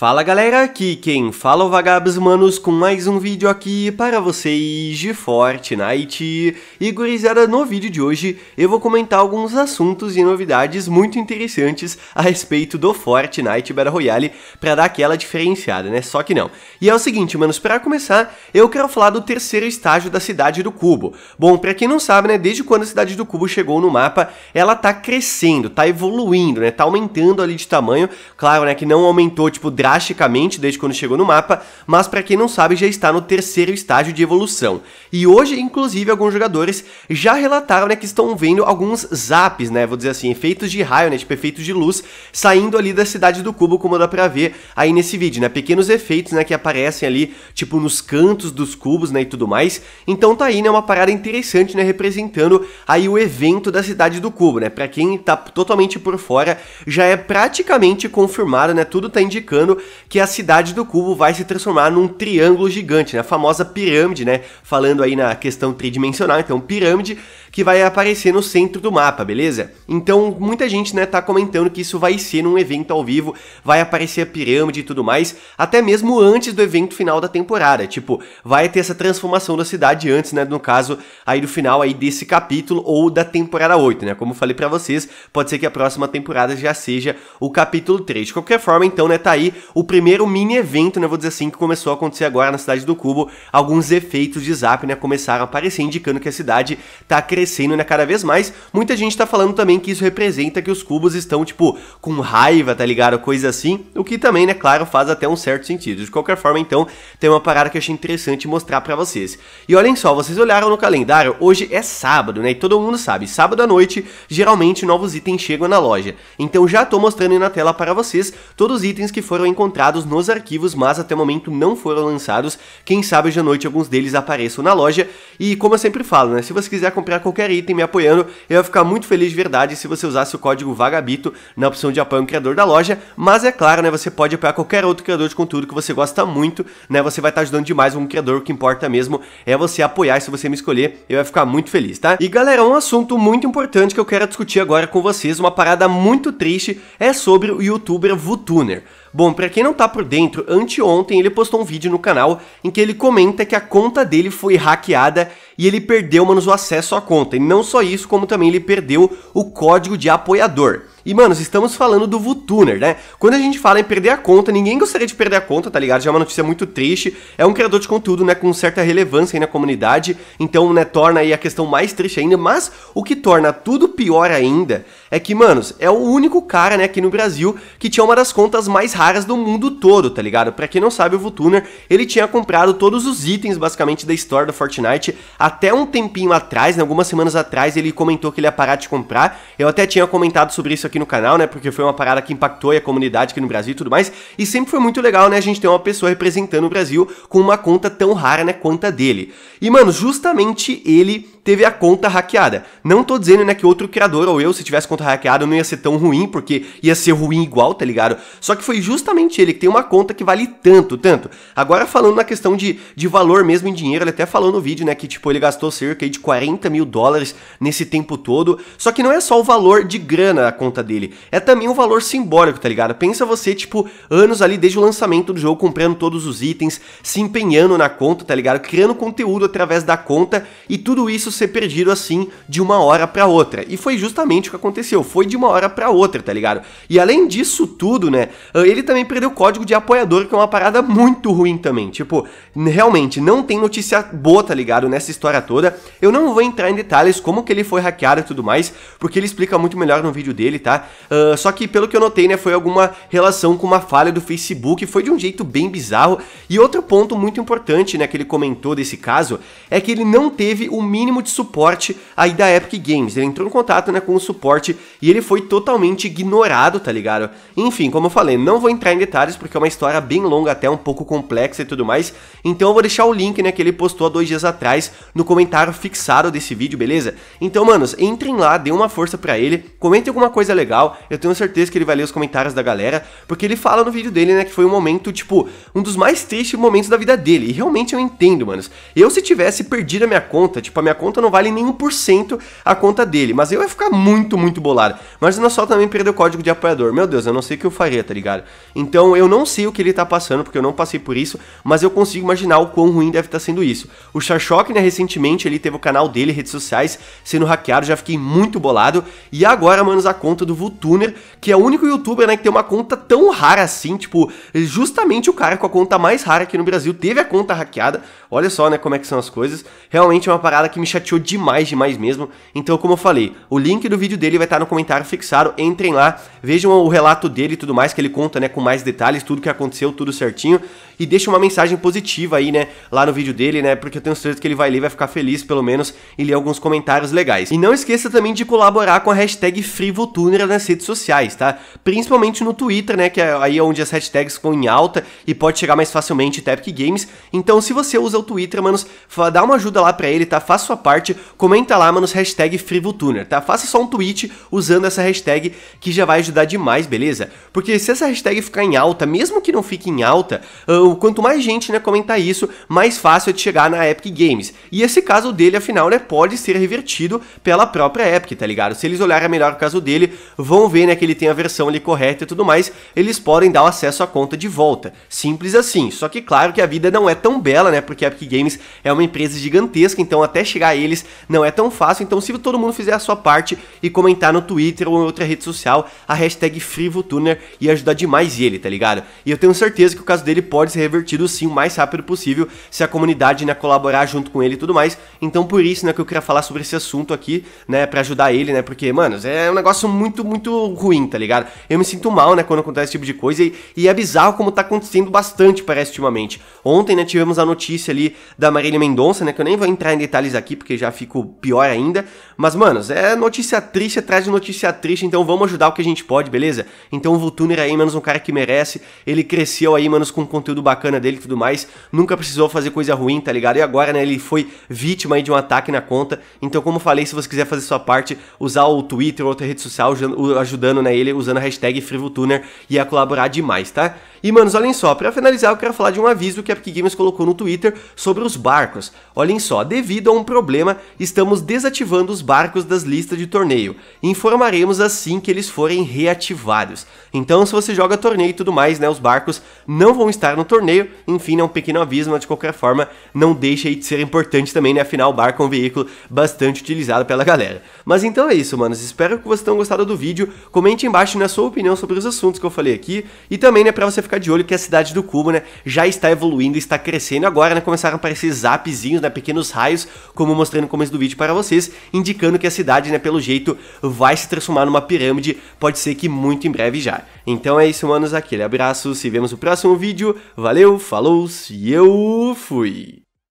Fala galera, aqui quem fala é o Vagabos Manos com mais um vídeo aqui para vocês de Fortnite. E gurizada, no vídeo de hoje eu vou comentar alguns assuntos e novidades muito interessantes a respeito do Fortnite Battle Royale para dar aquela diferenciada, né? Só que não. E é o seguinte, manos, para começar, eu quero falar do terceiro estágio da Cidade do Cubo. Bom, para quem não sabe, né, desde quando a Cidade do Cubo chegou no mapa, ela tá crescendo, tá evoluindo, né? Tá aumentando ali de tamanho. Claro, né, que não aumentou tipo drasticamente desde quando chegou no mapa, mas para quem não sabe já está no terceiro estágio de evolução. E hoje, inclusive, alguns jogadores já relataram né, que estão vendo alguns zaps, né, vou dizer assim, efeitos de raio, né, tipo efeitos de luz, saindo ali da cidade do cubo, como dá para ver aí nesse vídeo, né, pequenos efeitos né, que aparecem ali, tipo nos cantos dos cubos né, e tudo mais. Então tá aí né, uma parada interessante, né, representando aí o evento da cidade do cubo, né, para quem tá totalmente por fora, já é praticamente confirmado, né? Tudo tá indicando que a cidade do cubo vai se transformar num triângulo gigante, né? a famosa pirâmide, né? Falando aí na questão tridimensional, então pirâmide que vai aparecer no centro do mapa, beleza? Então muita gente né, tá comentando que isso vai ser num evento ao vivo, vai aparecer a pirâmide e tudo mais, até mesmo antes do evento final da temporada, tipo, vai ter essa transformação da cidade antes, né, no caso aí do final aí desse capítulo ou da temporada 8, né? Como eu falei para vocês, pode ser que a próxima temporada já seja o capítulo 3. De qualquer forma, então, né, tá aí o primeiro mini evento, né, vou dizer assim, que começou a acontecer agora na cidade do Cubo. Alguns efeitos de zap, né, começaram a aparecer, indicando que a cidade tá crescendo, né, cada vez mais. Muita gente tá falando também que isso representa que os cubos estão, tipo, com raiva, tá ligado? Coisa assim, o que também, né, claro, faz até um certo sentido. De qualquer forma, então, tem uma parada que eu achei interessante mostrar para vocês. E olhem só, vocês olharam no calendário, hoje é sábado, né, e todo mundo sabe, sábado à noite, geralmente novos itens chegam na loja. Então já tô mostrando aí na tela para vocês todos os itens que foram encontrados nos arquivos, mas até o momento não foram lançados. Quem sabe hoje à noite alguns deles apareçam na loja. E como eu sempre falo, né, se você quiser comprar qualquer item me apoiando, eu vou ficar muito feliz de verdade se você usasse o código VAGABITO na opção de apoio ao criador da loja. Mas é claro, né, você pode apoiar qualquer outro criador de conteúdo que você gosta muito, né? Você vai estar ajudando demais um criador, o que importa mesmo é você apoiar. se você me escolher, eu vou ficar muito feliz, tá? E galera, um assunto muito importante que eu quero discutir agora com vocês, uma parada muito triste, é sobre o youtuber VuTuner. Bom, para quem não tá por dentro, anteontem ele postou um vídeo no canal em que ele comenta que a conta dele foi hackeada e ele perdeu, mano, o acesso à conta. E não só isso, como também ele perdeu o código de apoiador. E, mano, estamos falando do Vutuner, né? Quando a gente fala em perder a conta, ninguém gostaria de perder a conta, tá ligado? Já é uma notícia muito triste. É um criador de conteúdo, né, com certa relevância aí na comunidade. Então, né, torna aí a questão mais triste ainda. Mas o que torna tudo pior ainda é que, manos, é o único cara, né, aqui no Brasil que tinha uma das contas mais raras do mundo todo, tá ligado? Pra quem não sabe, o Vutuner, ele tinha comprado todos os itens, basicamente, da história do Fortnite. Até um tempinho atrás, né, algumas semanas atrás, ele comentou que ele ia parar de comprar. Eu até tinha comentado sobre isso aqui no canal, né? Porque foi uma parada que impactou a comunidade aqui no Brasil e tudo mais. E sempre foi muito legal, né? A gente ter uma pessoa representando o Brasil com uma conta tão rara, né? Quanto a dele. E, mano, justamente ele teve a conta hackeada. Não tô dizendo, né, que outro criador ou eu, se tivesse conta hackeada, não ia ser tão ruim, porque ia ser ruim igual, tá ligado? Só que foi justamente ele que tem uma conta que vale tanto, tanto. Agora falando na questão de, de valor mesmo em dinheiro, ele até falou no vídeo, né, que tipo, ele gastou cerca de 40 mil dólares nesse tempo todo. Só que não é só o valor de grana a conta dele, é também um valor simbólico, tá ligado? Pensa você, tipo, anos ali desde o lançamento do jogo, comprando todos os itens, se empenhando na conta, tá ligado? Criando conteúdo através da conta e tudo isso isso ser perdido assim de uma hora para outra. E foi justamente o que aconteceu, foi de uma hora para outra, tá ligado? E além disso tudo, né, ah, ele também perdeu o código de apoiador, que é uma parada muito ruim também. Tipo, realmente não tem notícia boa, tá ligado, nessa história toda. Eu não vou entrar em detalhes como que ele foi hackeado e tudo mais, porque ele explica muito melhor no vídeo dele, tá? Uh, só que pelo que eu notei, né, foi alguma relação com uma falha do Facebook, foi de um jeito bem bizarro. E outro ponto muito importante, né, que ele comentou desse caso, é que ele não teve o mínimo de suporte aí da Epic Games. Ele entrou em contato né, com o suporte e ele foi totalmente ignorado, tá ligado? Enfim, como eu falei, não vou entrar em detalhes porque é uma história bem longa, até um pouco complexa e tudo mais. Então eu vou deixar o link né, que ele postou há dois dias atrás no comentário fixado desse vídeo, beleza? Então, manos, entrem lá, dê uma força para ele, comentem alguma coisa legal. Eu tenho certeza que ele vai ler os comentários da galera, porque ele fala no vídeo dele, né, que foi um momento, tipo, um dos mais tristes momentos da vida dele. E realmente eu entendo, manos. Eu, se tivesse perdido a minha conta, tipo, a minha conta conta, não vale nenhum por cento a conta dele. Mas eu ia ficar muito, muito bolado. Mas o só também perdeu o código de apoiador. Meu Deus, eu não sei o que eu faria, tá ligado? Então eu não sei o que ele tá passando, porque eu não passei por isso, mas eu consigo imaginar o quão ruim deve estar tá sendo isso. O Shashok, né, recentemente, ele teve o canal dele, redes sociais, sendo hackeado, já fiquei muito bolado. E agora, manos, a conta do Vultuner, que é o único youtuber, né, que tem uma conta tão rara assim, tipo, justamente o cara com a conta mais rara aqui no Brasil teve a conta hackeada. Olha só, né, como é que são as coisas. Realmente é uma parada que me chateou chateou demais, demais mesmo. Então, como eu falei, o link do vídeo dele vai estar no comentário fixado. Entrem lá, vejam o relato dele e tudo mais que ele conta, né, com mais detalhes, tudo que aconteceu, tudo certinho e deixa uma mensagem positiva aí, né, lá no vídeo dele, né, porque eu tenho certeza que ele vai ler, vai ficar feliz pelo menos e ler alguns comentários legais. E não esqueça também de colaborar com a hashtag FrivoTuner nas redes sociais, tá? Principalmente no Twitter, né, que é aí onde as hashtags ficam em alta e pode chegar mais facilmente até Epic Games. Então, se você usa o Twitter, manos, dá uma ajuda lá pra ele, tá? Faça sua parte, comenta lá, manos, hashtag FrivoTuner, tá? Faça só um tweet usando essa hashtag que já vai ajudar demais, beleza? Porque se essa hashtag ficar em alta, mesmo que não fique em alta, ah, então, quanto mais gente né, comentar isso, mais fácil é de chegar na Epic Games. E esse caso dele, afinal, né, pode ser revertido pela própria Epic, tá ligado? Se eles olharem melhor o caso dele, vão ver né, que ele tem a versão ali correta e tudo mais, eles podem dar o acesso à conta de volta. Simples assim. Só que claro que a vida não é tão bela, né? Porque a Epic Games é uma empresa gigantesca, então até chegar a eles não é tão fácil. Então, se todo mundo fizer a sua parte e comentar no Twitter ou em outra rede social, a hashtag FrivoTuner ia ajudar demais ele, tá ligado? E eu tenho certeza que o caso dele pode ser ser revertido sim o mais rápido possível se a comunidade né, colaborar junto com ele e tudo mais. Então por isso né, que eu queria falar sobre esse assunto aqui, né, para ajudar ele, né, porque, mano, é um negócio muito, muito ruim, tá ligado? Eu me sinto mal, né, quando acontece esse tipo de coisa e, e é bizarro como tá acontecendo bastante, parece, ultimamente. Ontem, né, tivemos a notícia ali da Marília Mendonça, né, que eu nem vou entrar em detalhes aqui porque já fico pior ainda, mas, mano, é notícia triste atrás de notícia triste, então vamos ajudar o que a gente pode, beleza? Então o Vultuner aí, menos um cara que merece, ele cresceu aí, manos, com conteúdo tudo bacana dele e tudo mais, nunca precisou fazer coisa ruim, tá ligado? E agora, né, ele foi vítima aí de um ataque na conta. Então, como falei, se você quiser fazer sua parte, usar o Twitter ou outra rede social ajudando né, ele, usando a hashtag FrivoTuner, ia colaborar demais, tá? E, manos, olhem só, para finalizar, eu quero falar de um aviso que a Epic Games colocou no Twitter sobre os barcos. Olhem só, devido a um problema, estamos desativando os barcos das listas de torneio. Informaremos assim que eles forem reativados. Então, se você joga torneio e tudo mais, né, os barcos não vão estar no torneio. Enfim, é um pequeno aviso, mas de qualquer forma, não deixa de ser importante também, né? Afinal, o barco é um veículo bastante utilizado pela galera. Mas então é isso, manos. Espero que vocês tenham gostado do vídeo. Comente embaixo na né, sua opinião sobre os assuntos que eu falei aqui e também, né, para você ficar de olho que a cidade do cubo, né, já está evoluindo, está crescendo agora, né, começaram a aparecer zapzinhos, né, pequenos raios, como mostrei no começo do vídeo para vocês, indicando que a cidade, né, pelo jeito, vai se transformar numa pirâmide, pode ser que muito em breve já. Então é isso, manos, aquele abraço, se vemos no próximo vídeo, valeu, falou e eu fui!